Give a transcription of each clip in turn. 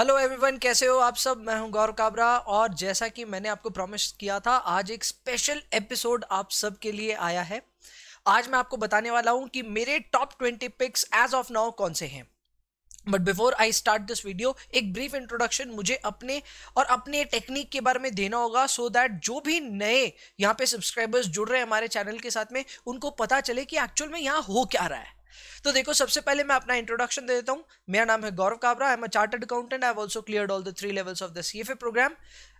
hello everyone कैसे हो आप सब मैं हूं गौरव काबरा और जैसा कि मैंने आपको प्रॉमिस किया था आज एक स्पेशल एपिसोड आप सब के लिए आया है आज मैं आपको बताने वाला हूं कि मेरे top twenty picks as of now कौन से हैं but before I start this video एक ब्रीफ इंट्रोडक्शन मुझे अपने और अपने टेक्निक के बारे में देना होगा सो so दैट जो भी नए यहाँ पे सब्सक्राइबर्स जुड़ रहे हैं हमारे चैनल के साथ में उनको पता चले कि एक्चुअल में यहाँ हो क्या रहा है तो देखो सबसे पहले मैं अपना इंट्रोडक्शन दे देता हूँ मेरा नाम है Gaurav Kabra I am a chartered accountant I also clear all the three levels of the C F A programme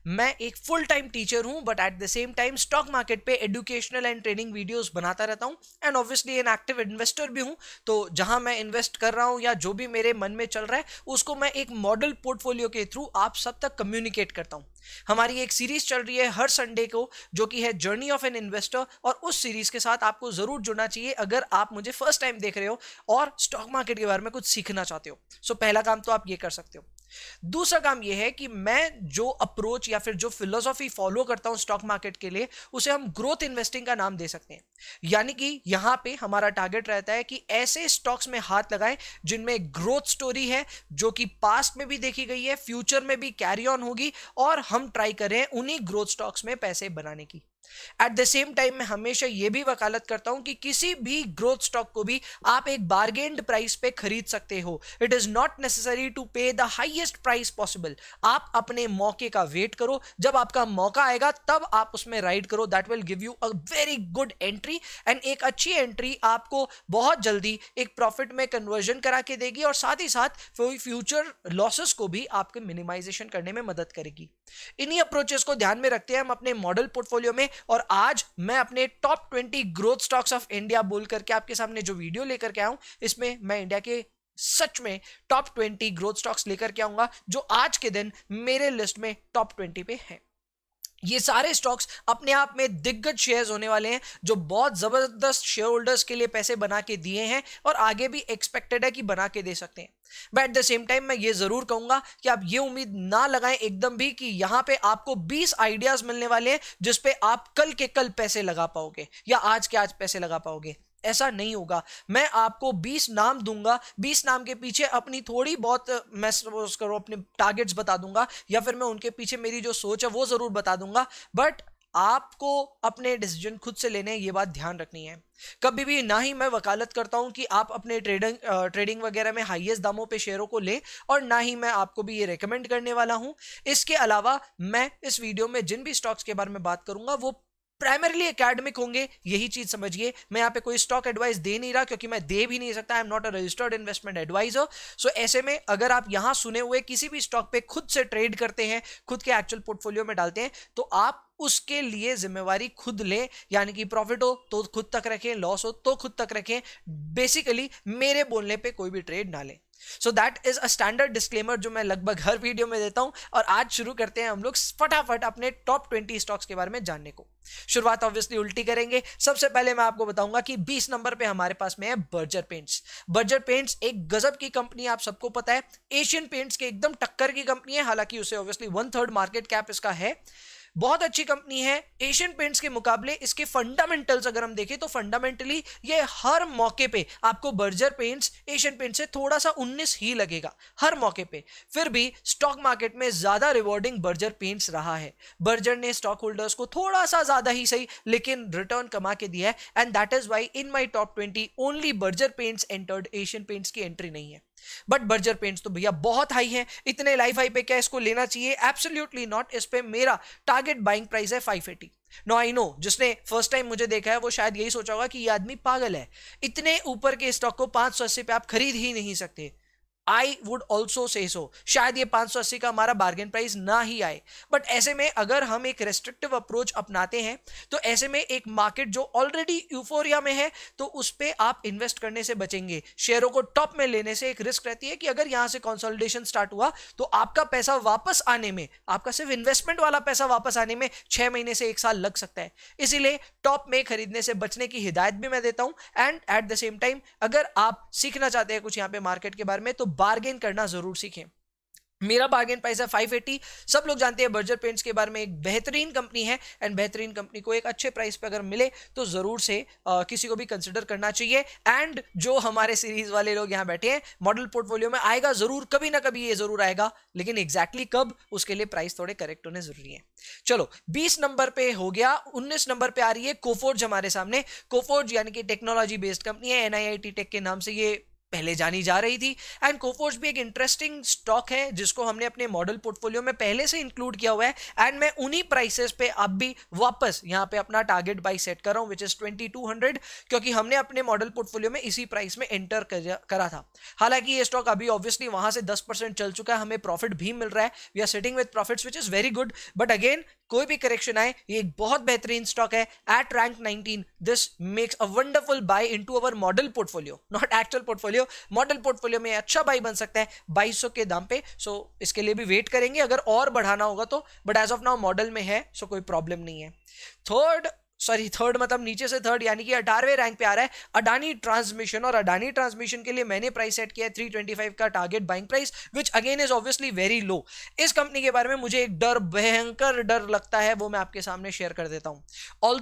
मैं एक फुल टाइम टीचर हूं but at the same time stock market पे एजुकेशनल एंड ट्रेनिंग वीडियोस बनाता रहता हूं and obviously an active investor भी हूं तो जहां मैं इन्वेस्ट कर रहा हूं या जो भी मेरे मन में चल रहा है उसको मैं एक मॉडल पोर्टफोलियो के थ्रू आप सब तक कम्युनिकेट करता हूँ हमारी एक सीरीज चल रही है हर संडे को जो कि है जर्नी ऑफ एन इन्वेस्टर और उस सीरीज के साथ आपको जरूर जुड़ना चाहिए अगर आप मुझे फर्स्ट टाइम देख रहे हो और स्टॉक मार्केट के बारे में कुछ सीखना चाहते हो सो so, पहला काम तो आप ये कर सकते हो दूसरा काम यह है कि मैं जो अप्रोच या फिर जो फिलोसॉफी फॉलो करता हूं स्टॉक मार्केट के लिए उसे हम ग्रोथ इन्वेस्टिंग का नाम दे सकते हैं यानी कि यहां पे हमारा टारगेट रहता है कि ऐसे स्टॉक्स में हाथ लगाएं जिनमें ग्रोथ स्टोरी है जो कि पास्ट में भी देखी गई है फ्यूचर में भी कैरी ऑन होगी और हम ट्राई करें उन्हीं ग्रोथ स्टॉक्स में पैसे बनाने की एट द सेम टाइम मैं हमेशा ये भी वकालत करता हूं कि किसी भी ग्रोथ स्टॉक को भी आप एक बार्गेंड प्राइस पे खरीद सकते हो it is not necessary to pay the highest price possible आप अपने मौके का वेट करो जब आपका मौका आएगा तब आप उसमें राइड करो that will give you a very good entry and एक अच्छी एंट्री आपको बहुत जल्दी एक प्रॉफिट में कन्वर्जन करा के देगी और साथ ही साथ फ्यूचर लॉसेस को भी आपके मिनिमाइजेशन करने में मदद करेगी इन्हीं अप्रोचेस को ध्यान में रखते हैं हम अपने मॉडल पोर्टफोलियो में और आज मैं अपने top twenty growth stocks of India बोल करके आपके सामने जो वीडियो लेकर के आऊँ इसमें मैं इंडिया के सच में टॉप ट्वेंटी ग्रोथ स्टॉक्स लेकर के आऊंगा जो आज के दिन मेरे लिस्ट में टॉप ट्वेंटी पे हैं ये सारे स्टॉक्स अपने आप में दिग्गज शेयर्स होने वाले हैं जो बहुत ज़बरदस्त शेयर होल्डर्स के लिए पैसे बना के दिए हैं और आगे भी एक्सपेक्टेड है कि बना के दे सकते हैं but at the same time मैं ये ज़रूर कहूँगा कि आप ये उम्मीद ना लगाएं एकदम भी कि यहाँ पे आपको 20 आइडियाज़ मिलने वाले हैं जिसपे आप कल के कल पैसे लगा पाओगे या आज के आज पैसे लगा पाओगे ऐसा नहीं होगा मैं आपको 20 नाम दूंगा 20 नाम के पीछे अपनी थोड़ी बहुत मैं सपोज करो अपने टारगेट्स बता दूंगा या फिर मैं उनके पीछे मेरी जो सोच है वो ज़रूर बता दूंगा बट आपको अपने डिसीजन खुद से लेने ये बात ध्यान रखनी है कभी भी ना ही मैं वकालत करता हूँ कि आप अपने ट्रेडिंग ट्रेडिंग वगैरह में हाईएस्ट दामों पे शेयरों को लें और ना ही मैं आपको भी ये रेकमेंड करने वाला हूँ इसके अलावा मैं इस वीडियो में जिन भी स्टॉक्स के बारे में बात करूँगा वो प्राइमरली एकेडमिक होंगे यही चीज समझिए मैं यहाँ पे कोई स्टॉक एडवाइस दे नहीं रहा क्योंकि मैं दे भी नहीं सकता I am not a registered investment advisor so ऐसे में अगर आप यहाँ सुने हुए किसी भी स्टॉक पे खुद से ट्रेड करते हैं खुद के एक्चुअल पोर्टफोलियो में डालते हैं तो आप उसके लिए जिम्मेवारी खुद ले यानी कि प्रॉफिट हो तो खुद तक रखें लॉस हो तो खुद तक रखें बेसिकली मेरे बोलने पे कोई भी ट्रेड ना ले so that is a standard disclaimer जो मैं लगभग हर वीडियो में देता हूं और आज शुरू करते हैं हम लोग फटाफट अपने टॉप ट्वेंटी स्टॉक्स के बारे में जानने को शुरुआत ऑब्वियसली उल्टी करेंगे सबसे पहले मैं आपको बताऊंगा कि 20 नंबर पे हमारे पास में है बर्जर पेंट्स बर्जर पेंट्स एक गजब की कंपनी आप सबको पता है एशियन पेंट्स के एकदम टक्कर की कंपनी है हालांकि उसे obviously one third market cap इसका है बहुत अच्छी कंपनी है एशियन पेंट्स के मुकाबले इसके फंडामेंटल्स अगर हम देखें तो फंडामेंटली ये हर मौके पे आपको बर्जर पेंट्स एशियन पेंट से थोड़ा सा 19 ही लगेगा हर मौके पे फिर भी स्टॉक मार्केट में ज़्यादा रिवॉर्डिंग बर्जर पेंट्स रहा है बर्जर ने स्टॉक होल्डर्स को थोड़ा सा ज़्यादा ही सही लेकिन रिटर्न कमा के दिया है and that is why in my top twenty only Berger Paints entered Asian Paints की एंट्री नहीं है बट बर्जर पेंट्स तो भैया बहुत हाई है इतने लाइफ हाई पे क्या इसको लेना चाहिए एब्सोल्यूटली नॉट इस पे मेरा टारगेट बाइंग प्राइस है एटी नो आई नो जिसने फर्स्ट टाइम मुझे देखा है वो शायद यही सोचा होगा कि ये आदमी पागल है इतने ऊपर के स्टॉक को पांच सौ अस्सी पे आप खरीद ही नहीं सकते आई वुड ऑल्सो से सो शायद ये 580 का हमारा बार्गेन प्राइस ना ही आए बट ऐसे में अगर हम एक रेस्ट्रिक्टिव अप्रोच अपनाते हैं तो ऐसे में एक मार्केट जो ऑलरेडी यूफोरिया में है तो उस पर आप इन्वेस्ट करने से बचेंगे शेयरों को टॉप में लेने से एक रिस्क रहती है कि अगर यहाँ से कॉन्सोलिडेशन स्टार्ट हुआ तो आपका पैसा वापस आने में आपका सिर्फ इन्वेस्टमेंट वाला पैसा वापस आने में छः महीने से एक साल लग सकता है इसीलिए टॉप में खरीदने से बचने की हिदायत भी मैं देता हूँ and at the same time अगर आप सीखना चाहते हैं कुछ यहाँ पे मार्केट के बारे में तो बार्गेन करना ज़रूर सीखें मेरा बार्गेन प्राइस है एटी सब लोग जानते हैं बर्जर पेंट्स के बारे में एक बेहतरीन कंपनी है एंड बेहतरीन कंपनी को एक अच्छे प्राइस पे अगर मिले तो ज़रूर से आ, किसी को भी कंसिडर करना चाहिए एंड जो हमारे सीरीज़ वाले लोग यहाँ बैठे हैं मॉडल पोर्टफोलियो में आएगा ज़रूर कभी ना कभी ये ज़रूर आएगा लेकिन एग्जैक्टली exactly कब उसके लिए प्राइस थोड़े करेक्ट होने ज़रूरी है चलो बीस नंबर पर हो गया उन्नीस नंबर पर आ रही है कोफोर्ज हमारे सामने कोफोर्ज यानी कि टेक्नोलॉजी बेस्ड कंपनी है एन टेक के नाम से ये पहले जानी जा रही थी एंड कोफोर्स भी एक इंटरेस्टिंग स्टॉक है जिसको हमने अपने मॉडल पोर्टफोलियो में पहले से इंक्लूड किया हुआ है एंड मैं उन्हीं प्राइसेस पे अब भी वापस यहाँ पे अपना टारगेट बाई सेट कर रहा हूँ विच इज़ 2200 क्योंकि हमने अपने मॉडल पोर्टफोलियो में इसी प्राइस में एंटर करा था हालांकि ये स्टॉक अभी ऑब्वियसली वहाँ से दस चल चुका है हमें प्रॉफिट भी मिल रहा है we are sitting with profits which is very good but again कोई भी करेक्शन आए ये एक बहुत बेहतरीन स्टॉक है at rank nineteen this makes a wonderful buy into our model portfolio not actual portfolio portfolio model portfolio में अच्छा बाई बन सकता है बाईस के दाम पे सो इसके लिए भी वेट करेंगे अगर और बढ़ाना होगा तो but as of now model में है सो कोई प्रॉब्लम नहीं है थर्ड सॉरी थर्ड मतलब नीचे से थर्ड यानी कि अठारहवें रैंक पे आ रहा है अडानी ट्रांसमिशन और अडानी ट्रांसमिशन के लिए मैंने प्राइस सेट किया है फाइव का target buying price which again is obviously very low इस कंपनी के बारे में मुझे एक डर भयंकर डर लगता है वो मैं आपके सामने शेयर कर देता हूँ ऑल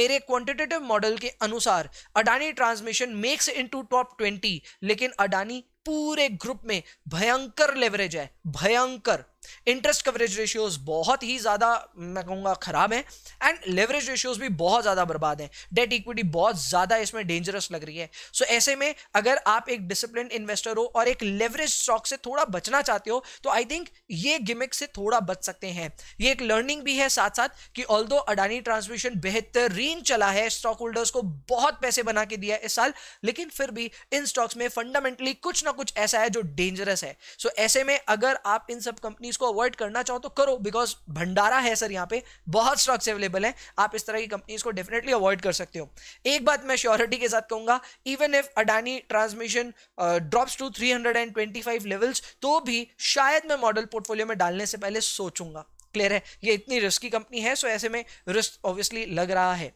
मेरे क्वान्टिटेटिव मॉडल के अनुसार Adani transmission makes in top twenty लेकिन अडानी पूरे ग्रुप में भयंकर लेवरेज है भयंकर इंटरेस्ट कवरेज रेशियोज बहुत ही ज़्यादा मैं कहूंगा ख़राब है एंड लेवरेज रेशियोज भी बहुत ज़्यादा बर्बाद है डेट इक्विटी बहुत ज़्यादा इसमें डेंजरस लग रही है सो so, ऐसे में अगर आप एक डिसिप्लिन इन्वेस्टर हो और एक लेवरेज स्टॉक से थोड़ा बचना चाहते हो तो आई थिंक ये गिमिक से थोड़ा बच सकते हैं ये एक लर्निंग भी है साथ साथ कि ऑल दो अडानी ट्रांसमिशन बेहतरीन चला है स्टॉक होल्डर्स को बहुत पैसे बना के दिया है इस साल लेकिन फिर भी इन स्टॉक्स में फंडामेंटली कुछ ना कुछ ऐसा है जो डेंजरस है सो so, ऐसे में अगर आप इन सब कंपनी कंपनीज को अवॉइड करना चाहो तो करो बिकॉज भंडारा है सर यहाँ पे बहुत स्टॉक्स अवेलेबल हैं आप इस तरह की कंपनीज को डेफिनेटली अवॉइड कर सकते हो एक बात मैं श्योरिटी के साथ कहूंगा even if Adani transmission drops to five levels तो भी शायद मैं मॉडल पोर्टफोलियो में डालने से पहले सोचूंगा क्लियर है ये इतनी रिस्की कंपनी है सो ऐसे में रिस्क ऑब्वियसली लग रहा है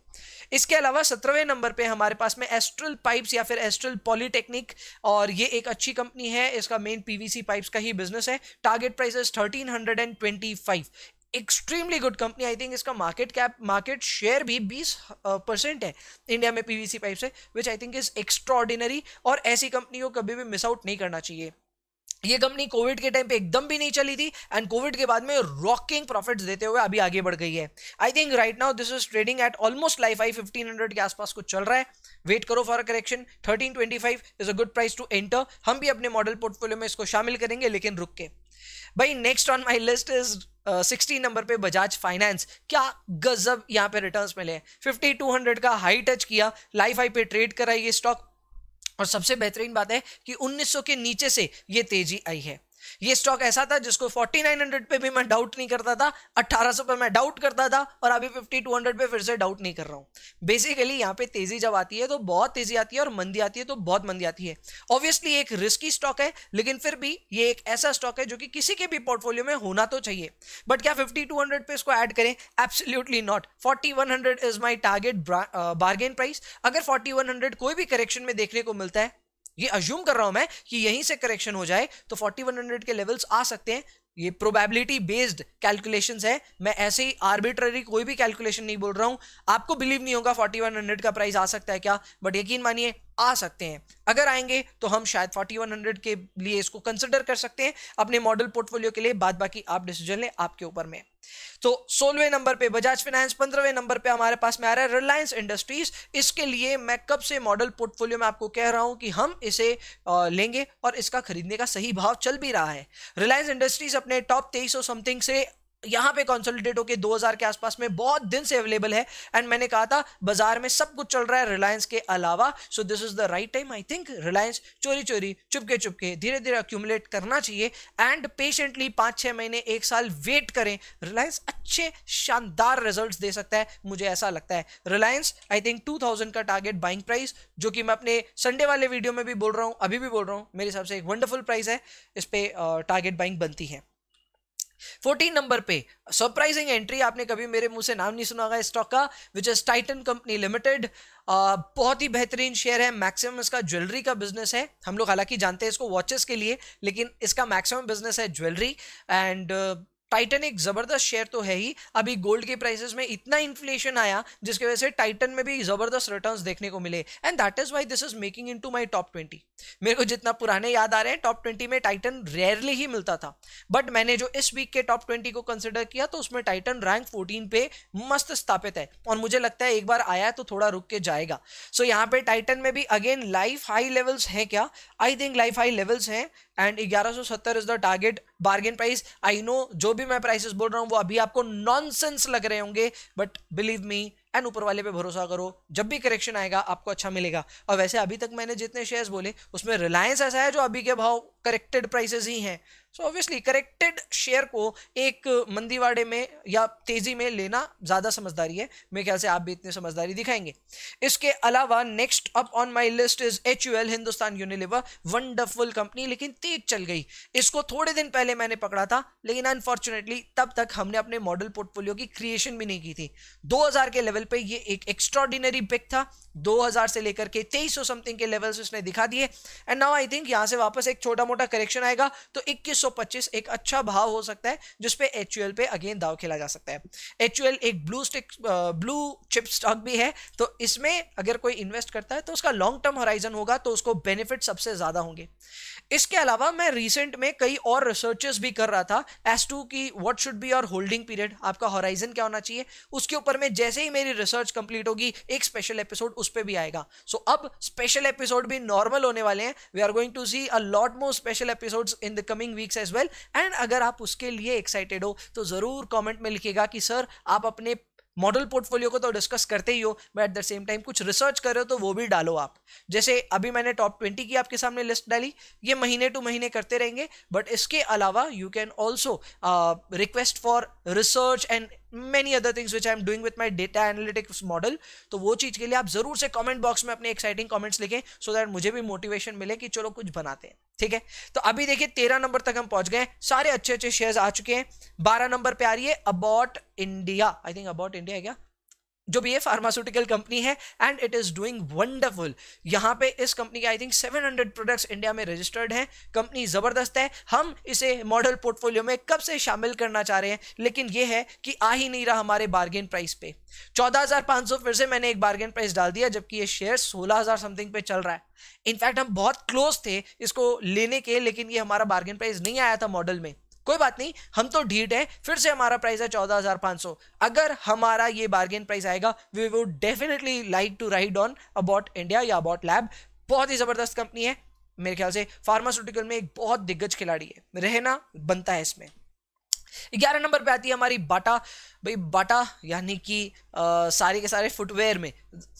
इसके अलावा सत्रहवें नंबर पे हमारे पास में एस्ट्रल पाइप्स या फिर एस्ट्रल पॉलीटेक्निक और ये एक अच्छी कंपनी है इसका मेन पीवीसी पाइप्स का ही बिजनेस है target prices five extremely good company I think इसका मार्केट कैप मार्केट शेयर भी 20 परसेंट है इंडिया में पीवीसी पाइप से which I think is extraordinary और ऐसी कंपनी को कभी भी मिस आउट नहीं करना चाहिए ये कंपनी कोविड के टाइम पे एकदम भी नहीं चली थी एंड कोविड के बाद में रॉकिंग प्रॉफिट्स देते हुए अभी आगे बढ़ गई है I think right now this is trading at almost life high fifteen hundred के आसपास कुछ चल रहा है वेट करो for correction thirteen twenty five is a good price to enter हम भी अपने मॉडल पोर्टफोलियो में इसको शामिल करेंगे लेकिन रुक के भाई next on my list is sixty number पे बजाज फाइनेंस क्या गजब यहाँ पे रिटर्न्स मिले हैं फिफ्टी टू हंड्रेड का हाई टच किया लाइफ आई पे ट्रेड करा ये स्टॉक और सबसे बेहतरीन बात है कि 1900 के नीचे से ये तेजी आई है ये स्टॉक ऐसा था जिसको 4900 पे भी मैं डाउट नहीं करता था 1800 पे मैं डाउट करता था और अभी 5200 पे फिर से डाउट नहीं कर रहा हूँ बेसिकली यहाँ पे तेजी जब आती है तो बहुत तेजी आती है और मंदी आती है तो बहुत मंदी आती है ऑब्वियसली एक रिस्की स्टॉक है लेकिन फिर भी ये एक ऐसा स्टॉक है जो कि किसी के भी पोर्टफोलियो में होना तो चाहिए बट क्या फिफ्टी पे इसको ऐड करें absolutely not forty is my target bargain price अगर फोर्टी कोई भी करेक्शन में देखने को मिलता है ये अज्यूम कर रहा हूं मैं कि यहीं से करेक्शन हो जाए तो 4100 के लेवल्स आ सकते हैं ये प्रोबेबिलिटी बेस्ड कैलकुलेशन है मैं ऐसे ही आर्बिट्ररी कोई भी कैलकुलेशन नहीं बोल रहा हूं आपको बिलीव नहीं होगा 4100 का प्राइस आ सकता है क्या बट यकीन मानिए आ सकते हैं अगर आएंगे तो हम शायद 4100 के लिए इसको कंसिडर कर सकते हैं अपने मॉडल पोर्टफोलियो के लिए बाद बाकी आप डिसीजन लें आपके ऊपर में तो सोलवे नंबर पे बजाज फाइनेंस पंद्रहवें नंबर पे हमारे पास में आ रहा है रिलायंस इंडस्ट्रीज इसके लिए मैं कब से मॉडल पोर्टफोलियो में आपको कह रहा हूं कि हम इसे लेंगे और इसका खरीदने का सही भाव चल भी रहा है रिलायंस इंडस्ट्रीज अपने टॉप तेईस समथिंग से यहाँ पे कंसोलिडेट होके 2000 के आसपास में बहुत दिन से अवेलेबल है एंड मैंने कहा था बाजार में सब कुछ चल रहा है रिलायंस के अलावा so this is the right time I think Reliance चोरी चोरी चुपके चुपके धीरे धीरे अक्यूमुलेट करना चाहिए एंड पेशेंटली पाँच छः महीने एक साल वेट करें रिलायंस अच्छे शानदार रिजल्ट दे सकता है मुझे ऐसा लगता है रिलायंस आई थिंक टू का टारगेट बाइंग प्राइस जो कि मैं अपने संडे वाले वीडियो में भी बोल रहा हूँ अभी भी बोल रहा हूँ मेरे हिसाब से एक वंडरफुल प्राइस है इस पर टारगेट बाइंग बनती है फोर्टीन नंबर पे सरप्राइजिंग एंट्री आपने कभी मेरे मुंह से नाम नहीं सुना होगा स्टॉक का which is Titan company limited बहुत ही बेहतरीन शेयर है मैक्सिमम इसका ज्वेलरी का बिजनेस है हम लोग हालांकि जानते हैं इसको वॉचेस के लिए लेकिन इसका मैक्सिमम बिजनेस है ज्वेलरी एंड uh, टाइटन एक ज़बरदस्त शेयर तो है ही अभी गोल्ड के प्राइसेस में इतना इन्फ्लेशन आया जिसकी वजह से टाइटन में भी ज़बरदस्त रिटर्न्स देखने को मिले and that is why this is making into my top twenty मेरे को जितना पुराने याद आ रहे हैं टॉप ट्वेंटी में टाइटन रेयरली ही मिलता था बट मैंने जो इस वीक के टॉप ट्वेंटी को कंसिडर किया तो उसमें टाइटन रैंक फोर्टीन पे मस्त स्थापित है और मुझे लगता है एक बार आया तो थोड़ा रुक के जाएगा सो so, यहाँ पे टाइटन में भी अगेन लाइफ हाई लेवल्स हैं क्या I think life high levels हैं and 1170 is the target bargain price I know जो भी मैं प्राइसेस बोल रहा हूँ वो अभी आपको नॉनसेंस लग रहे होंगे बट बिलीव मी एंड ऊपर वाले पे भरोसा करो जब भी करेक्शन आएगा आपको अच्छा मिलेगा और वैसे अभी तक मैंने जितने शेयर्स बोले उसमें रिलायंस ऐसा है जो अभी के भाव करेक्टेड प्राइसेस ही हैं सो ऑब्वियसली करेक्टेड शेयर को एक मंदीवाड़े में या तेजी में लेना ज़्यादा समझदारी है मेरे ख्याल से आप भी इतनी समझदारी दिखाएंगे इसके अलावा next up on my list is H U L Hindustan Unilever wonderful company लेकिन तेज चल गई इसको थोड़े दिन पहले मैंने पकड़ा था लेकिन अनफॉर्चुनेटली तब तक हमने अपने मॉडल पोर्टफोलियो की क्रिएशन भी नहीं की थी दो के लेवल पर ये एक एक्स्ट्रॉडिनरी पिक था 2000 से लेकर के 2300 समथिंग के लेवल्स उसने दिखा दिए एंड नाउ आई थिंक यहाँ से वापस एक छोटा मोटा करेक्शन आएगा तो 2125 एक अच्छा भाव हो सकता है जिसपे एच पे अगेन दाव खेला जा सकता है एच एक blue stick blue chip stock भी है तो इसमें अगर कोई इन्वेस्ट करता है तो उसका लॉन्ग टर्म होराइजन होगा तो उसको बेनिफिट सबसे ज़्यादा होंगे इसके अलावा मैं रिसेंट में कई और रिसर्चेस भी कर रहा था एस टू की व्हाट शुड बी और होल्डिंग पीरियड आपका हॉराइजन क्या होना चाहिए उसके ऊपर में जैसे ही मेरी रिसर्च कंप्लीट होगी एक स्पेशल एपिसोड उस पर भी आएगा सो so, अब स्पेशल एपिसोड भी नॉर्मल होने वाले हैं we are going to see a lot more special episode in the coming weeks as well and अगर आप उसके लिए एक्साइटेड हो तो ज़रूर कॉमेंट में लिखेगा कि सर आप अपने मॉडल पोर्टफोलियो को तो डिस्कस करते ही हो but at the same time कुछ रिसर्च कर रहे हो तो वो भी डालो आप जैसे अभी मैंने टॉप ट्वेंटी की आपके सामने लिस्ट डाली ये महीने टू महीने करते रहेंगे बट इसके अलावा you can also request for research and many other things which I am doing with my data analytics model तो वो चीज़ के लिए आप ज़रूर से कॉमेंट बॉक्स में अपने एक्साइटिंग कॉमेंट्स लिखें सो so दैट मुझे भी मोटिवेशन मिले कि चलो कुछ बनाते हैं ठीक है तो अभी देखिए तेरह नंबर तक हम पहुंच गए सारे अच्छे अच्छे शेयर्स आ चुके हैं बारह नंबर पे आ रही है Abbott India I think Abbott India है क्या जो भी ये फार्मास्यूटिकल कंपनी है and it is doing wonderful यहाँ पे इस कंपनी के आई थिंक 700 प्रोडक्ट्स इंडिया में रजिस्टर्ड हैं कंपनी ज़बरदस्त है हम इसे मॉडल पोर्टफोलियो में कब से शामिल करना चाह रहे हैं लेकिन ये है कि आ ही नहीं रहा हमारे बार्गेन प्राइस पे 14,500 फिर से मैंने एक बार्गेन प्राइस डाल दिया जबकि ये शेयर सोलह समथिंग पे चल रहा है इनफैक्ट हम बहुत क्लोज थे इसको लेने के लेकिन ये हमारा बार्गेन प्राइस नहीं आया था मॉडल में कोई बात नहीं हम तो ढीट हैं फिर से हमारा प्राइस है चौदह हज़ार पाँच सौ अगर हमारा ये बार्गेन प्राइस आएगा we would definitely like to ride on Abbott India या अबाउट लैब बहुत ही ज़बरदस्त कंपनी है मेरे ख्याल से फार्मास्यूटिकल में एक बहुत दिग्गज खिलाड़ी है रहना बनता है इसमें ग्यारह नंबर पे आती है हमारी बाटा भाई बाटा यानी कि सारे के सारे फुटवेयर में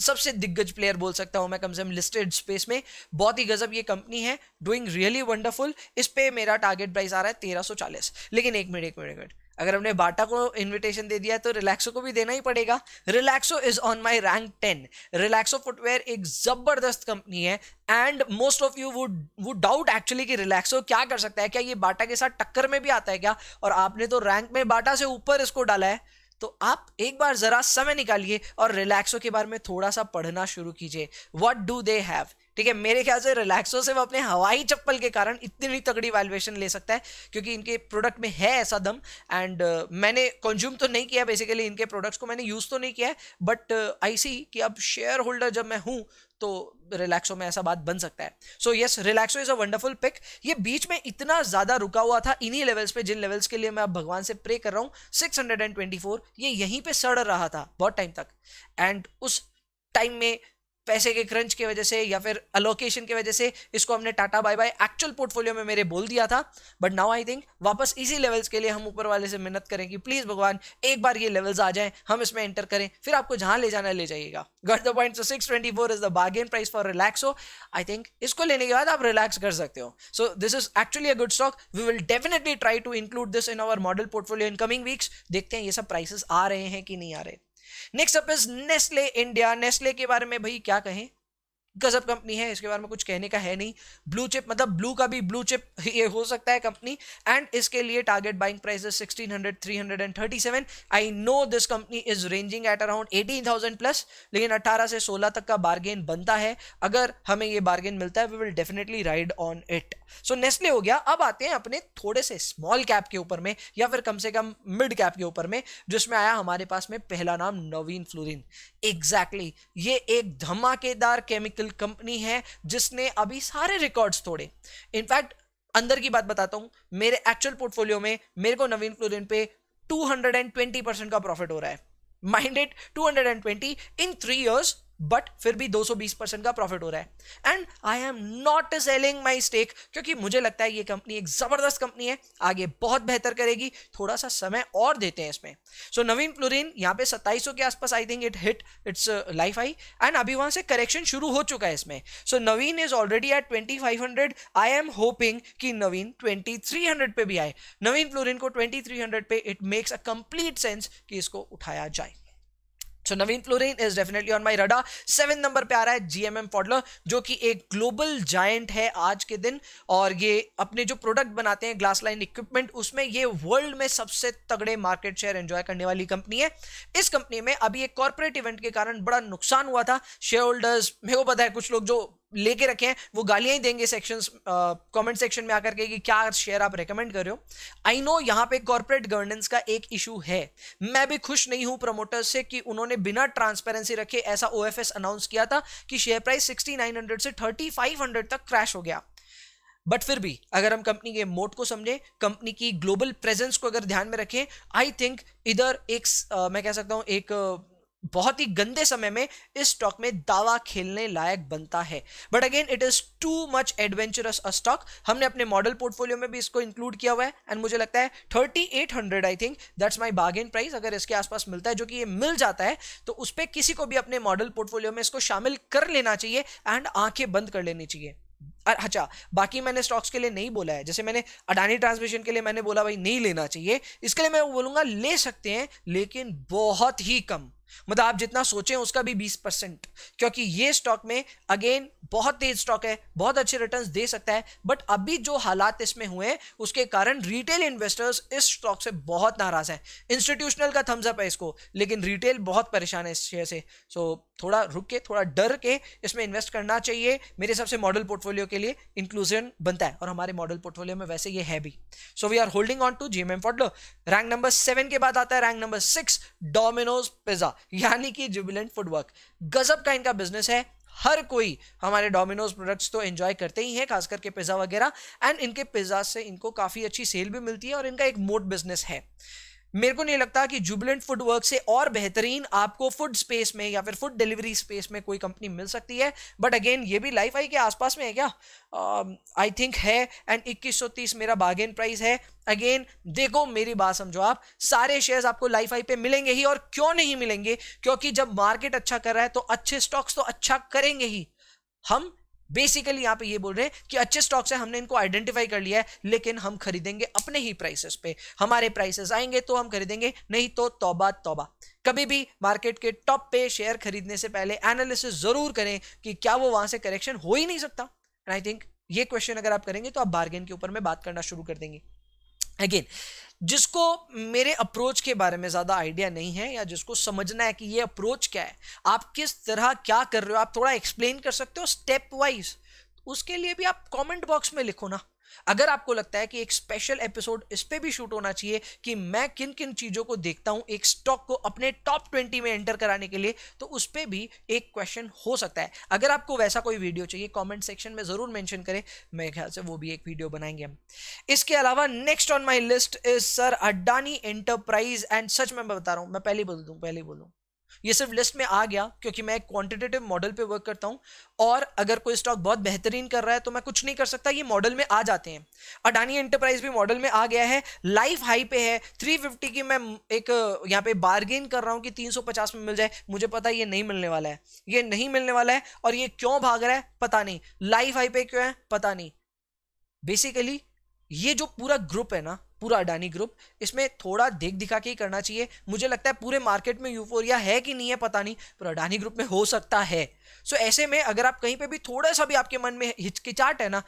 सबसे दिग्गज प्लेयर बोल सकता हूँ मैं कम से कम लिस्टेड स्पेस में बहुत ही गजब ये कंपनी है डूइंग रियली वंडरफुल इस पर मेरा टारगेट प्राइस आ रहा है तेरह सौ चालीस लेकिन एक मिनट एक मिनट एक मिनट अगर हमने बाटा को इनविटेशन दे दिया तो रिलैक्सो को भी देना ही पड़ेगा Relaxo is on my rank ten Relaxo footwear एक जबरदस्त कंपनी है and most of you would वो डाउट एक्चुअली कि रिलैक्सो क्या कर सकता है क्या ये बाटा के साथ टक्कर में भी आता है क्या और आपने तो रैंक में बाटा से ऊपर इसको डाला है तो आप एक बार ज़रा समय निकालिए और रिलैक्सो के बारे में थोड़ा सा पढ़ना शुरू कीजिए वट डू दे हैव ठीक है मेरे ख्याल से रिलैक्सो से वो अपने हवाई चप्पल के कारण इतनी तगड़ी वैल्यूएशन ले सकता है क्योंकि इनके प्रोडक्ट में है ऐसा दम एंड uh, मैंने कंज्यूम तो नहीं किया बेसिकली इनके प्रोडक्ट्स को मैंने यूज़ तो नहीं किया है बट आई सी कि अब शेयर होल्डर जब मैं हूँ तो रिलैक्सो में ऐसा बात बन सकता है so yes Relaxo is a wonderful pick ये बीच में इतना ज़्यादा रुका हुआ था इन्हीं लेवल्स पे जिन लेवल्स के लिए मैं अब भगवान से प्रे कर रहा हूँ 624 ये यहीं पे सड़ रहा था बहुत टाइम तक एंड उस टाइम में पैसे के क्रंच की वजह से या फिर अलोकेशन की वजह से इसको हमने tata bye bye actual portfolio में मेरे बोल दिया था बट नाउ आई थिंक वापस इसी लेवल्स के लिए हम ऊपर वाले से मेहनत करें कि प्लीज़ भगवान एक बार ये लेवल्स आ जाएं हम इसमें एंटर करें फिर आपको जहां ले जाना ले जाइएगा got the point so six twenty four is the bargain price for हो आई थिंक इसको लेने के बाद आप रिलैक्स कर सकते हो so this is actually a good stock we will definitely try to include this in our model portfolio in coming weeks देखते हैं ये सब प्राइसेस आ रहे हैं कि नहीं आ रहे next up is Nestle India Nestle के बारे में भाई क्या कहें गजब कंपनी है इसके बारे में कुछ कहने का है नहीं ब्लू चिप मतलब ब्लू का भी ब्लू चिप ये हो सकता है कंपनी एंड इसके लिए target buying price sixteen hundred hundred three and thirty seven I know this company is ranging at around eighteen thousand plus लेकिन अट्ठारह से सोलह तक का बार्गेन बनता है अगर हमें ये बार्गेन मिलता है we will definitely ride on it so Nestle हो गया अब आते हैं अपने थोड़े से स्मॉल कैप के ऊपर में या फिर कम से कम मिड कैप के ऊपर में जिसमें आया हमारे पास में पहला नाम नवीन फ्लोरिन एग्जैक्टली exactly, ये एक धमाकेदार केमिकल फार्मास्यूटिकल कंपनी है जिसने अभी सारे रिकॉर्ड्स तोड़े इनफैक्ट अंदर की बात बताता हूँ मेरे एक्चुअल पोर्टफोलियो में मेरे को नवीन फ्लोरिन पे 220 परसेंट का प्रॉफिट हो रहा है minded 220 in three years but फिर भी 220 परसेंट का प्रॉफिट हो रहा है and I am not selling my stake क्योंकि मुझे लगता है ये कंपनी एक ज़बरदस्त कंपनी है आगे बहुत बेहतर करेगी थोड़ा सा समय और देते हैं इसमें सो so, नवीन फ्लोरिन यहाँ पे 2700 के आसपास I think it hit its life high and अभी वहां से करेक्शन शुरू हो चुका है इसमें so so, Navin is already at hundred I am hoping कि नवीन हंड्रेड पे भी आए नवीन फ्लोरिन को हंड्रेड पे it makes a complete sense कि इसको उठाया जाए so Navin fluorine is definitely on my radar seven number पे आ रहा है जीएमएम फॉडलर जो कि एक ग्लोबल जायंट है आज के दिन और ये अपने जो प्रोडक्ट बनाते हैं ग्लास लाइन इक्विपमेंट उसमें ये वर्ल्ड में सबसे तगड़े मार्केट शेयर एंजॉय करने वाली कंपनी है इस कंपनी में अभी एक कॉर्पोरेट इवेंट के कारण बड़ा नुकसान हुआ था शेयर होल्डर्स मेरे को पता है कुछ लोग जो लेके रखे हैं वो गालियां ही देंगे सेक्शन कॉमेंट सेक्शन में आकर के कि क्या शेयर आप रिकमेंड कर रहे हो आई नो यहाँ पे कॉर्पोरेट गवर्नेंस का एक इशू है मैं भी खुश नहीं हूं प्रमोटर्स से कि उन्होंने बिना ट्रांसपेरेंसी रखे ऐसा ओ अनाउंस किया था कि शेयर प्राइस सिक्सटी से थर्टी तक क्रैश हो गया बट फिर भी अगर हम कंपनी के मोड को समझें कंपनी की ग्लोबल प्रेजेंस को अगर ध्यान में रखें आई थिंक इधर एक आ, मैं कह सकता हूँ एक बहुत ही गंदे समय में इस स्टॉक में दावा खेलने लायक बनता है but again it is too much adventurous a stock हमने अपने मॉडल पोर्टफोलियो में भी इसको इंक्लूड किया हुआ है एंड मुझे लगता है thirty eight hundred I think that's my bargain price अगर इसके आसपास मिलता है जो कि ये मिल जाता है तो उस पर किसी को भी अपने मॉडल पोर्टफोलियो में इसको शामिल कर लेना चाहिए एंड आंखें बंद कर लेनी चाहिए अच्छा बाकी मैंने स्टॉक्स के लिए नहीं बोला है जैसे मैंने अडानी ट्रांसमिशन के लिए मैंने बोला भाई नहीं लेना चाहिए इसके लिए मैं बोलूंगा ले सकते हैं लेकिन बहुत ही कम मतलब आप जितना सोचें उसका भी 20 परसेंट क्योंकि ये स्टॉक में अगेन बहुत तेज स्टॉक है बहुत अच्छे रिटर्न्स दे सकता है बट अभी जो हालात इसमें हुए उसके कारण रिटेल इन्वेस्टर्स इस स्टॉक से बहुत नाराज हैं इंस्टीट्यूशनल का अप है इसको लेकिन रिटेल बहुत परेशान है इस शेयर से सो so, थोड़ा रुक के थोड़ा डर के इसमें इन्वेस्ट करना चाहिए मेरे हिसाब से मॉडल पोर्टफोलियो के लिए इंक्लूजन बनता है और हमारे मॉडल पोर्टफोलियो में वैसे ये है भी so we are holding on to G M rank number seven के बाद आता है rank number six Domino's pizza यानी कि जुबिलेंट फुटवर्क गजब का इनका बिजनेस है हर कोई हमारे डोमिनोज प्रोडक्ट्स तो एंजॉय करते ही हैं खास करके पिज़्ज़ा वगैरह एंड इनके पिज़्ज़ा से इनको काफ़ी अच्छी सेल भी मिलती है और इनका एक मोट बिजनेस है मेरे को नहीं लगता कि जुबलेंट वर्क से और बेहतरीन आपको फूड स्पेस में या फिर फूड डिलीवरी स्पेस में कोई कंपनी मिल सकती है बट अगेन ये भी लाइफ आई के आसपास में है क्या आई uh, थिंक है एंड इक्कीस सौ तीस मेरा बार्गेन प्राइस है अगेन देखो मेरी बात समझो आप सारे शेयर्स आपको लाइफ आई पे मिलेंगे ही और क्यों नहीं मिलेंगे क्योंकि जब मार्केट अच्छा कर रहा है तो अच्छे स्टॉक्स तो अच्छा करेंगे ही हम बेसिकली यहाँ पे ये बोल रहे हैं कि अच्छे स्टॉक्स है हमने इनको आइडेंटिफाई कर लिया है लेकिन हम खरीदेंगे अपने ही प्राइसेस पे हमारे प्राइसेस आएंगे तो हम खरीदेंगे नहीं तो तौबा तौबा कभी भी मार्केट के टॉप पे शेयर खरीदने से पहले एनालिसिस जरूर करें कि क्या वो वहां से करेक्शन हो ही नहीं सकता आई थिंक ये क्वेश्चन अगर आप करेंगे तो आप बार्गेन के ऊपर में बात करना शुरू कर देंगे अगेन जिसको मेरे अप्रोच के बारे में ज़्यादा आइडिया नहीं है या जिसको समझना है कि ये अप्रोच क्या है आप किस तरह क्या कर रहे हो आप थोड़ा एक्सप्लेन कर सकते हो स्टेप वाइज उसके लिए भी आप कमेंट बॉक्स में लिखो ना अगर आपको लगता है कि एक स्पेशल एपिसोड इस पर भी शूट होना चाहिए कि मैं किन किन चीज़ों को देखता हूँ एक स्टॉक को अपने टॉप ट्वेंटी में एंटर कराने के लिए तो उस पर भी एक क्वेश्चन हो सकता है अगर आपको वैसा कोई वीडियो चाहिए कॉमेंट सेक्शन में ज़रूर मैंशन करें मेरे ख्याल से वो भी एक वीडियो बनाएंगे हम इसके अलावा next on my list is sir Adani enterprise and सच में बता रहा हूँ मैं पहले बोल दूँ पहले बोलूँ ये सिर्फ लिस्ट में आ गया क्योंकि मैं एक क्वांटिटेटिव मॉडल पे वर्क करता हूँ और अगर कोई स्टॉक बहुत बेहतरीन कर रहा है तो मैं कुछ नहीं कर सकता ये मॉडल में आ जाते हैं अडानी एंटरप्राइज भी मॉडल में आ गया है लाइफ हाई पे है 350 की मैं एक यहाँ पे बार्गेन कर रहा हूँ कि 350 में मिल जाए मुझे पता है ये नहीं मिलने वाला है ये नहीं मिलने वाला है और ये क्यों भाग रहा है पता नहीं लाइफ हाई पे क्यों है पता नहीं बेसिकली ये जो पूरा ग्रुप है ना पूरा अडानी ग्रुप इसमें थोड़ा देख दिखा के ही करना चाहिए मुझे लगता है पूरे मार्केट में यूफोरिया है कि नहीं है पता नहीं पर अडानी ग्रुप में हो सकता है सो ऐसे में अगर आप कहीं पर भी थोड़ा सा भी आपके मन में हिचकिचाट है ना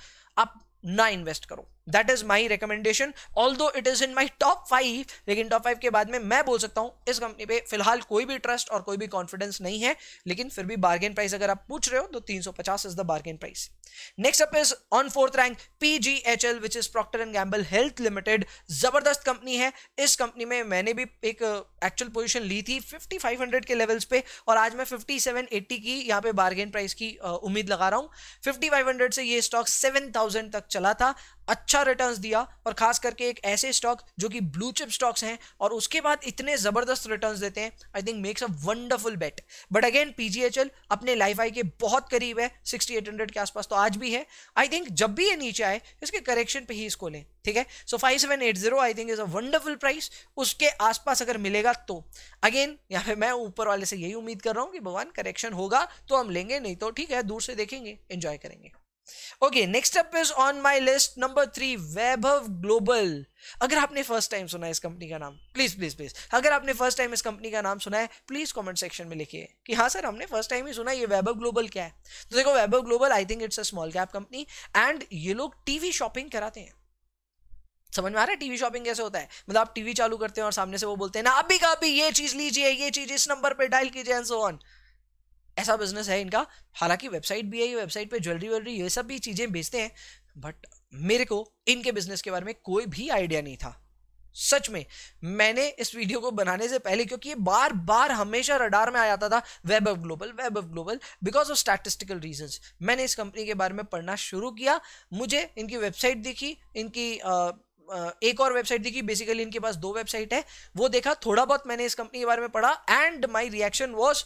आप ना इन्वेस्ट करो that is my recommendation although it is in my top five लेकिन टॉप फाइव के बाद में मैं बोल सकता हूँ इस कंपनी पे फिलहाल कोई भी ट्रस्ट और कोई भी कॉन्फिडेंस नहीं है लेकिन फिर भी बार्गेन प्राइस अगर आप पूछ रहे हो तो तीन सौ पचास is the bargain price next up is on fourth rank P G H L which is Procter and Gamble health limited जबरदस्त कंपनी है इस कंपनी में मैंने भी एक एक्चुअल uh, पोजिशन ली थी फिफ्टी फाइव हंड्रेड के लेवल्स पे और आज मैं फिफ्टी सेवन एट्टी की यहाँ पे बार्गेन प्राइस की uh, उम्मीद लगा रहा हूँ फिफ्टी फाइव हंड्रेड से ये स्टॉक सेवन थाउजेंड तक चला था अच्छा अच्छा रिटर्न दिया और खास करके एक ऐसे स्टॉक जो कि ब्लू चिप स्टॉक्स हैं और उसके बाद इतने ज़बरदस्त रिटर्न देते हैं I think makes a wonderful bet but again PGHL अपने लाइफ आई के बहुत करीब है सिक्सटी एट हंड्रेड के आसपास तो आज भी है आई थिंक जब भी ये नीचे आए इसके करेक्शन पे ही इसको लें ठीक है so five seven eight zero I think is a wonderful price उसके आसपास अगर मिलेगा तो अगेन यहाँ पे मैं ऊपर वाले से यही उम्मीद कर रहा हूँ कि भगवान करेक्शन होगा तो हम लेंगे नहीं तो ठीक है दूर से देखेंगे एंजॉय करेंगे okay next up is on my list number three Vaibhav global अगर आपने फर्स्ट टाइम सुना है इस कंपनी का नाम प्लीज प्लीज प्लीज अगर आपने फर्स्ट टाइम इस कंपनी का नाम सुना है प्लीज कमेंट सेक्शन में लिखिए कि हाँ सर हमने फर्स्ट टाइम ही सुना ये वैभव ग्लोबल क्या है तो देखो Vaibhav global I think it's a small cap company and ये लोग टीवी शॉपिंग कराते हैं समझ में आ रहा है टीवी शॉपिंग कैसे होता है मतलब आप टीवी चालू करते हैं और सामने से वो बोलते हैं ना अभी का अभी ये चीज लीजिए ये चीज इस नंबर पर डायल कीजिए एंड सो ऑन ऐसा बिजनेस है इनका हालांकि वेबसाइट भी है ये वेबसाइट पे ज्वेलरी वेलरी ये सब भी चीज़ें बेचते हैं बट मेरे को इनके बिजनेस के बारे में कोई भी आइडिया नहीं था सच में मैंने इस वीडियो को बनाने से पहले क्योंकि ये बार बार हमेशा रडार में आ जाता था Vaibhav global Vaibhav global because of statistical reasons मैंने इस कंपनी के बारे में पढ़ना शुरू किया मुझे इनकी वेबसाइट दिखी इनकी आ, एक और वेबसाइट दिखी बेसिकली इनके पास दो वेबसाइट है वो देखा थोड़ा बहुत मैंने इस कंपनी के बारे में पढ़ा एंड माई रिएक्शन वॉज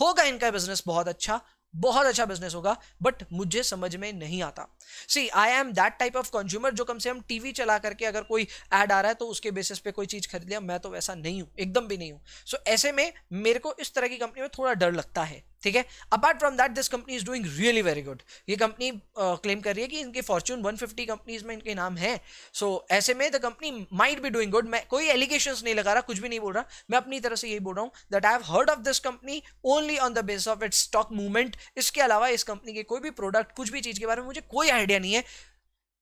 होगा इनका बिजनेस बहुत अच्छा बहुत अच्छा बिजनेस होगा बट मुझे समझ में नहीं आता C I M that type of consumer जो कम से कम टीवी चला करके अगर कोई एड आ रहा है तो उसके बेसिस पे कोई चीज़ खरीद लिया मैं तो वैसा नहीं हूं एकदम भी नहीं हूं सो so, ऐसे में मेरे को इस तरह की कंपनी में थोड़ा डर लगता है ठीक है apart from that this company is doing really very good ये कंपनी क्लेम uh, कर रही है कि इनके फॉर्च्यून 150 कंपनीज में इनके नाम है सो so, ऐसे में the company might be doing good मैं कोई एलिगेशन नहीं लगा रहा कुछ भी नहीं बोल रहा मैं अपनी तरह से यही बोल रहा हूँ that I have heard of this company only on the base of its stock movement इसके अलावा इस कंपनी के कोई भी प्रोडक्ट कुछ भी चीज़ के बारे में मुझे कोई आइडिया नहीं है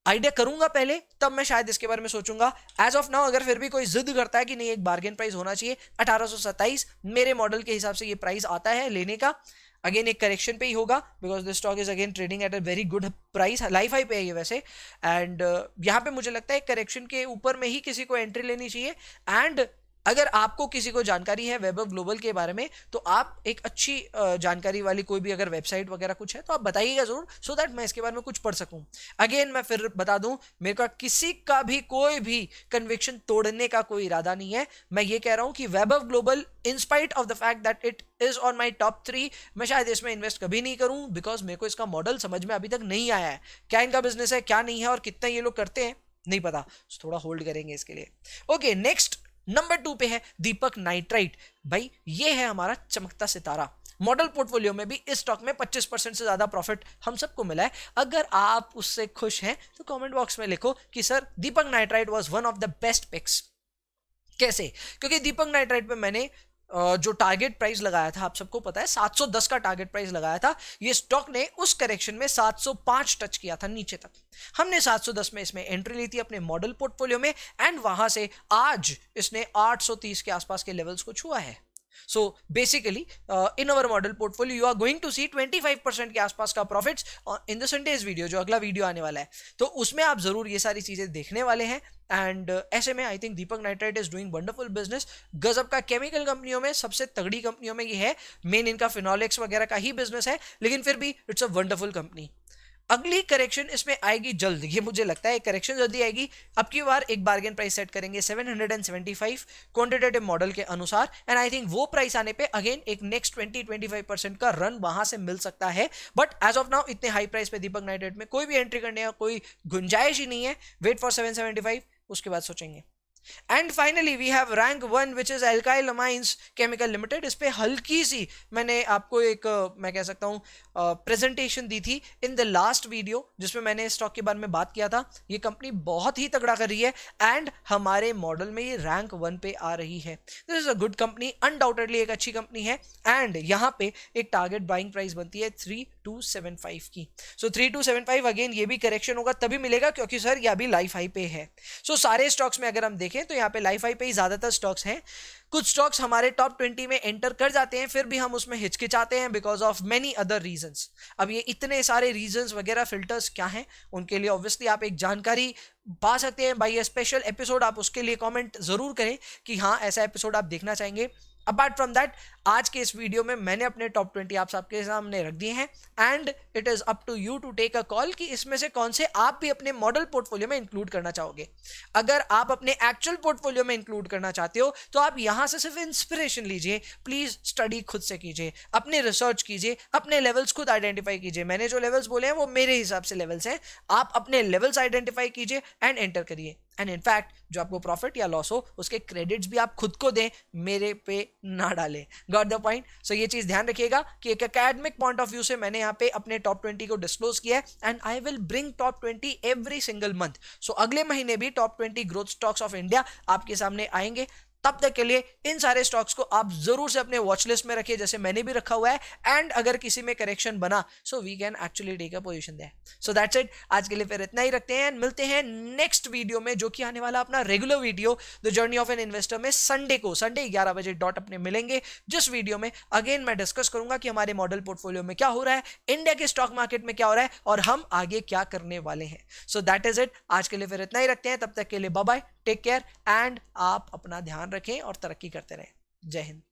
आइडिया करूंगा पहले तब मैं शायद इसके बारे में सोचूंगा एज ऑफ नाउ अगर फिर भी कोई जिद करता है कि नहीं एक बार्गेन प्राइस होना चाहिए अठारह मेरे मॉडल के हिसाब से ये प्राइस आता है लेने का अगेन एक करेक्शन पे ही होगा because this stock is again trading at a very good price life high पे है ये वैसे एंड uh, यहाँ पे मुझे लगता है करेक्शन के ऊपर में ही किसी को एंट्री लेनी चाहिए एंड अगर आपको किसी को जानकारी है वेब ऑफ ग्लोबल के बारे में तो आप एक अच्छी जानकारी वाली कोई भी अगर वेबसाइट वगैरह कुछ है तो आप बताइएगा ज़रूर सो so दैट मैं इसके बारे में कुछ पढ़ सकूं अगेन मैं फिर बता दूं मेरे का किसी का भी कोई भी कन्विक्शन तोड़ने का कोई इरादा नहीं है मैं ये कह रहा हूं कि Vaibhav global in spite of the fact that it is on my top three मैं शायद इसमें इन्वेस्ट कभी नहीं करूँ बिकॉज मेरे को इसका मॉडल समझ में अभी तक नहीं आया है क्या इनका बिजनेस है क्या नहीं है और कितना ये लोग करते हैं नहीं पता थोड़ा होल्ड करेंगे इसके लिए ओके नेक्स्ट नंबर टू पे है दीपक नाइट्राइट भाई ये है हमारा चमकता सितारा मॉडल पोर्टफोलियो में भी इस स्टॉक में 25 परसेंट से ज़्यादा प्रॉफिट हम सबको मिला है अगर आप उससे खुश हैं तो कमेंट बॉक्स में लिखो कि sir Deepak nitrite was one of the best picks कैसे क्योंकि दीपक नाइट्राइट पे मैंने जो टारगेट प्राइस लगाया था आप सबको पता है 710 का टारगेट प्राइस लगाया था ये स्टॉक ने उस करेक्शन में 705 टच किया था नीचे तक हमने 710 में इसमें एंट्री ली थी अपने मॉडल पोर्टफोलियो में एंड वहां से आज इसने 830 के आसपास के लेवल्स को छुआ है So basically, uh, in our model portfolio, you are going to see 25% के आसपास का profits uh, in the Sundays video जो अगला video आने वाला है तो उसमें आप ज़रूर ये सारी चीज़ें देखने वाले हैं एंड uh, ऐसे में I think Deepak nitrite is doing wonderful business गजब का केमिकल कंपनियों में सबसे तगड़ी कंपनियों में ये है मेन इनका फिनॉलिक्स वगैरह का ही बिजनेस है लेकिन फिर भी इट्स अ वंडरफुल कंपनी अगली करेक्शन इसमें आएगी जल्द ये मुझे लगता है करेक्शन जल्दी आएगी अब की बार एक बार्गेन प्राइस सेट करेंगे 775 क्वांटिटेटिव मॉडल के अनुसार एंड आई थिंक वो प्राइस आने पे अगेन एक नेक्स्ट 20-25 परसेंट का रन वहां से मिल सकता है बट एज ऑफ नाउ इतने हाई प्राइस पे दीपक नाइटेड में कोई भी एंट्री करने का कोई गुंजाइश ही नहीं है वेट फॉर सेवन उसके बाद सोचेंगे and finally we have rank one which is alkyl amines chemical limited इस पर हल्की सी मैंने आपको एक मैं कह सकता हूँ प्रेजेंटेशन दी थी इन द लास्ट वीडियो जिसमें मैंने स्टॉक के बारे में बात किया था ये कंपनी बहुत ही तगड़ा कर रही है एंड हमारे मॉडल में ये रैंक वन पे आ रही है this is a good company undoubtedly एक अच्छी कंपनी है एंड यहाँ पे एक टारगेट बाइंग प्राइस बनती है थ्री टू सेवन फाइव की so three two seven five again ये भी करेक्शन होगा तभी मिलेगा क्योंकि सर ये अभी लाइफ हाई पे है सो so, सारे स्टॉक्स में अगर हम देखें देखें तो यहाँ पे लाइफ आई पे ही ज़्यादातर स्टॉक्स हैं कुछ स्टॉक्स हमारे टॉप ट्वेंटी में एंटर कर जाते हैं फिर भी हम उसमें हिचकिचाते हैं because of many other reasons अब ये इतने सारे रीजंस वगैरह फिल्टर्स क्या हैं उनके लिए ऑब्वियसली आप एक जानकारी पा सकते हैं बाई ए स्पेशल एपिसोड आप उसके लिए कॉमेंट ज़रूर करें कि हाँ ऐसा एपिसोड आप देखना चाहेंगे अपार्ट फ्रॉम दैट आज के इस वीडियो में मैंने अपने टॉप ट्वेंटी ऐप्स आपके सामने रख दिए हैं and it is up to you to take a call कि इसमें से कौन से आप भी अपने मॉडल पोर्टफोलियो में इंक्लूड करना चाहोगे अगर आप अपने एक्चुअल पोर्टफोलियो में इंक्लूड करना चाहते हो तो आप यहाँ से सिर्फ इंस्पिरेशन लीजिए प्लीज़ स्टडी खुद से कीजिए अपने रिसर्च कीजिए अपने लेवल्स खुद आइडेंटिफाई कीजिए मैंने जो लेवल्स बोले हैं वो मेरे हिसाब से लेवल्स हैं आप अपने लेवल्स आइडेंटिफाई कीजिए एंड एंटर करिए एंड इनफैक्ट जो आपको प्रॉफिट या लॉस हो उसके क्रेडिट्स भी आप खुद को दें मेरे पे ना डालें गॉट द पॉइंट सो ये चीज़ ध्यान रखिएगा कि एक अकेडमिक पॉइंट ऑफ व्यू से मैंने यहाँ पे अपने टॉप ट्वेंटी को डिस्क्लोज किया है and I will bring top twenty every single month so अगले महीने भी top twenty growth stocks of India आपके सामने आएंगे तब तक के लिए इन सारे स्टॉक्स को आप जरूर से अपने वॉचलिस्ट में रखिए जैसे मैंने भी रखा हुआ है एंड अगर किसी में करेक्शन बना so we can actually take a position दे सो दैट्स इट आज के लिए फिर इतना ही रखते हैं मिलते हैं नेक्स्ट वीडियो में जो कि आने वाला अपना regular video the journey of an investor में संडे को संडे ग्यारह बजे डॉट अपने मिलेंगे जिस वीडियो में अगेन मैं डिस्कस करूंगा कि हमारे मॉडल पोर्टफोलियो में क्या हो रहा है इंडिया के स्टॉक मार्केट में क्या हो रहा है और हम आगे क्या करने वाले हैं सो दैट इज इट आज के लिए फिर इतना ही रखते हैं तब तक के लिए बाय टेक केयर एंड आप अपना ध्यान रखें और तरक्की करते रहें जय हिंद